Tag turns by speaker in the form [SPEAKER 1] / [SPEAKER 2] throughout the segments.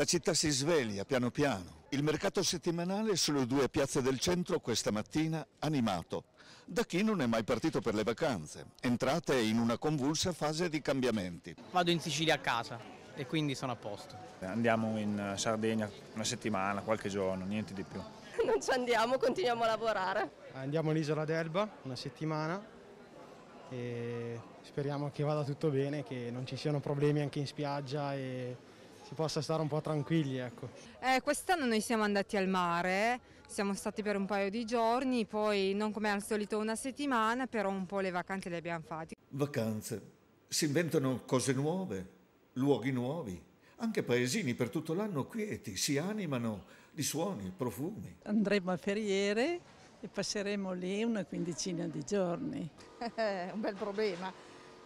[SPEAKER 1] La città si sveglia piano piano. Il mercato settimanale sulle due piazze del centro questa mattina animato da chi non è mai partito per le vacanze, entrate in una convulsa fase di cambiamenti. Vado in Sicilia a casa e quindi sono a posto. Andiamo in eh, Sardegna una settimana, qualche giorno, niente di più. Non ci andiamo, continuiamo a lavorare. Andiamo all'isola d'Elba una settimana e speriamo che vada tutto bene, che non ci siano problemi anche in spiaggia e si possa stare un po' tranquilli. Ecco. Eh, quest'anno noi siamo andati al mare, siamo stati per un paio di giorni, poi non come al solito una settimana, però un po' le vacanze le abbiamo fatte. Vacanze, si inventano cose nuove, luoghi nuovi, anche paesini per tutto l'anno quieti, si animano di suoni, profumi. Andremo a Ferriere e passeremo lì una quindicina di giorni. un bel problema.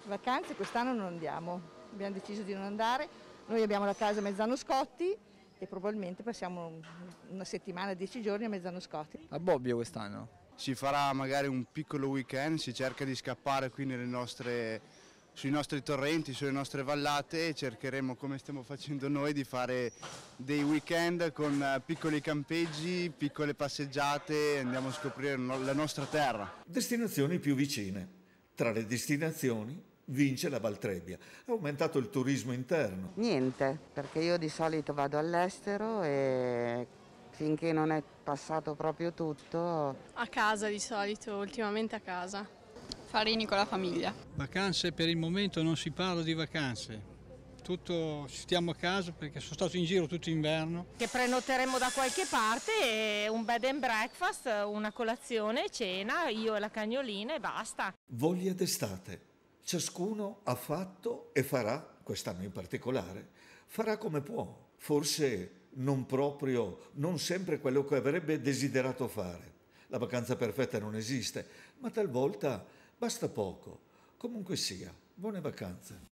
[SPEAKER 1] Vacanze quest'anno non andiamo, abbiamo deciso di non andare noi abbiamo la casa Mezzano Scotti e probabilmente passiamo una settimana, dieci giorni a Mezzano Scotti. A Bobbio quest'anno? Si farà magari un piccolo weekend, si cerca di scappare qui nostre, sui nostri torrenti, sulle nostre vallate e cercheremo, come stiamo facendo noi, di fare dei weekend con eh, piccoli campeggi, piccole passeggiate e andiamo a scoprire la nostra terra. Destinazioni più vicine. Tra le destinazioni vince la Valtrebbia. È aumentato il turismo interno. Niente, perché io di solito vado all'estero e finché non è passato proprio tutto. A casa di solito, ultimamente a casa. Farini con la famiglia. Vacanze per il momento non si parla di vacanze. Tutto stiamo a casa perché sono stato in giro tutto inverno. Che prenoteremo da qualche parte e un bed and breakfast, una colazione, cena, io e la cagnolina e basta. Voglia d'estate Ciascuno ha fatto e farà, quest'anno in particolare, farà come può, forse non proprio, non sempre quello che avrebbe desiderato fare. La vacanza perfetta non esiste, ma talvolta basta poco. Comunque sia, buone vacanze.